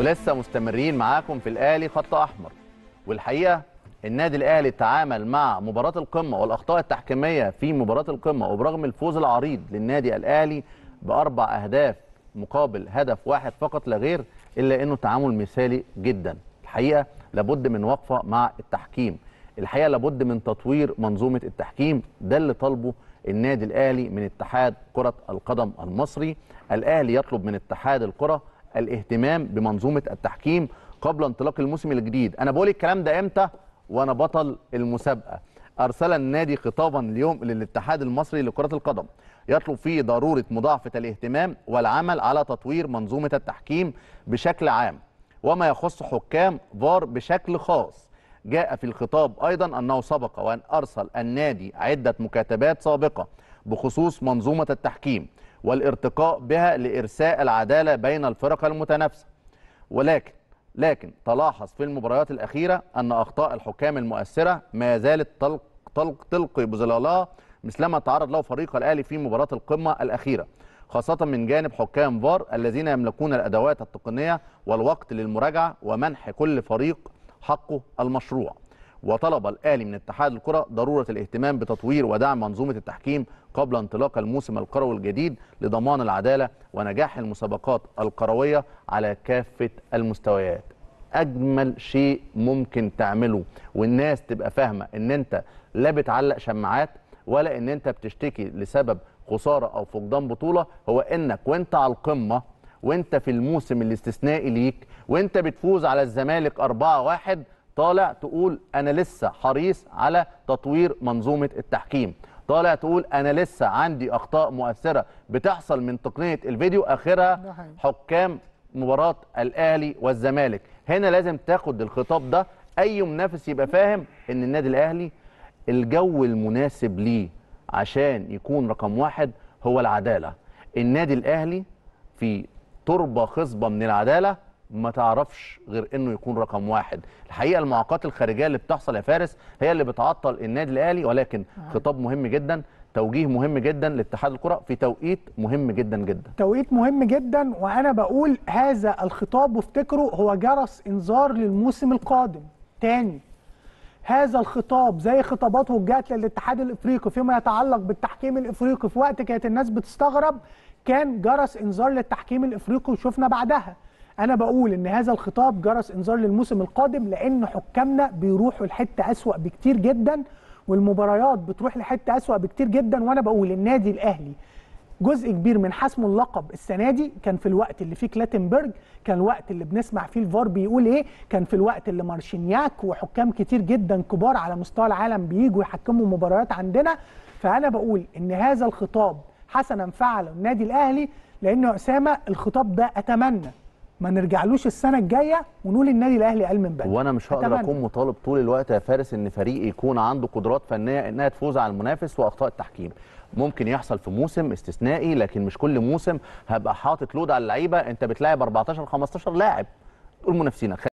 ولسه مستمرين معاكم في الاهلي خط احمر والحقيقه النادي الاهلي تعامل مع مباراه القمه والاخطاء التحكيميه في مباراه القمه وبرغم الفوز العريض للنادي الاهلي باربع اهداف مقابل هدف واحد فقط لا غير الا انه تعامل مثالي جدا الحقيقه لابد من وقفه مع التحكيم الحقيقه لابد من تطوير منظومه التحكيم ده اللي طالبه النادي الاهلي من اتحاد كره القدم المصري الاهلي يطلب من اتحاد الكره الاهتمام بمنظومه التحكيم قبل انطلاق الموسم الجديد انا بقول الكلام ده امتى وانا بطل المسابقه ارسل النادي خطابا اليوم للاتحاد المصري لكره القدم يطلب فيه ضروره مضاعفه الاهتمام والعمل على تطوير منظومه التحكيم بشكل عام وما يخص حكام فار بشكل خاص جاء في الخطاب ايضا انه سبق وان ارسل النادي عده مكاتبات سابقه بخصوص منظومه التحكيم والارتقاء بها لإرساء العدالة بين الفرق المتنافسة ولكن لكن تلاحظ في المباريات الأخيرة أن أخطاء الحكام المؤثرة ما زالت تلق تلق تلقي بظلالها مثلما تعرض له فريق الأهلي في مباراة القمة الأخيرة خاصة من جانب حكام فار الذين يملكون الأدوات التقنية والوقت للمراجعة ومنح كل فريق حقه المشروع وطلب الأهلي من اتحاد الكرة ضرورة الاهتمام بتطوير ودعم منظومة التحكيم قبل انطلاق الموسم القروي الجديد لضمان العدالة ونجاح المسابقات القروية على كافة المستويات أجمل شيء ممكن تعمله والناس تبقى فاهمة إن أنت لا بتعلق شماعات ولا إن أنت بتشتكي لسبب خسارة أو فقدان بطولة هو إنك وأنت على القمة وانت في الموسم الاستثنائي ليك وانت بتفوز على الزمالك 4-1 طالع تقول انا لسه حريص على تطوير منظومه التحكيم طالع تقول انا لسه عندي اخطاء مؤثره بتحصل من تقنيه الفيديو اخرها حكام مباراه الاهلي والزمالك هنا لازم تاخد الخطاب ده اي منافس يبقى فاهم ان النادي الاهلي الجو المناسب ليه عشان يكون رقم واحد هو العداله النادي الاهلي في تربه خصبه من العداله ما تعرفش غير انه يكون رقم واحد الحقيقه المعوقات الخارجيه اللي بتحصل يا فارس هي اللي بتعطل النادي الاهلي ولكن آه. خطاب مهم جدا توجيه مهم جدا لاتحاد الكره في توقيت مهم جدا جدا توقيت مهم جدا وانا بقول هذا الخطاب وافتكره هو جرس انذار للموسم القادم تاني هذا الخطاب زي خطابات وجهت للاتحاد الافريقي فيما يتعلق بالتحكيم الافريقي في وقت كانت الناس بتستغرب كان جرس انذار للتحكيم الافريقي وشفنا بعدها انا بقول ان هذا الخطاب جرس انذار للموسم القادم لان حكامنا بيروحوا لحته اسوا بكتير جدا والمباريات بتروح لحته اسوا بكتير جدا وانا بقول النادي الاهلي جزء كبير من حسم اللقب السنه دي كان في الوقت اللي فيه كلاتنبرج كان الوقت اللي بنسمع فيه الفار بيقول ايه كان في الوقت اللي مارشينياك وحكام كتير جدا كبار على مستوى العالم بييجوا يحكموا مباريات عندنا فانا بقول ان هذا الخطاب حسنا فعله النادي الاهلي لانه اسامه الخطاب ده اتمنى ما نرجعلوش السنه الجايه ونقول النادي الاهلي قال من بدري وانا مش هقدر اكون مطالب طول الوقت يا فارس ان فريق يكون عنده قدرات فنيه انها تفوز على المنافس واخطاء التحكيم ممكن يحصل في موسم استثنائي لكن مش كل موسم هبقى حاطط لود على اللعيبه انت بتلاعب 14 15 لاعب منافسينك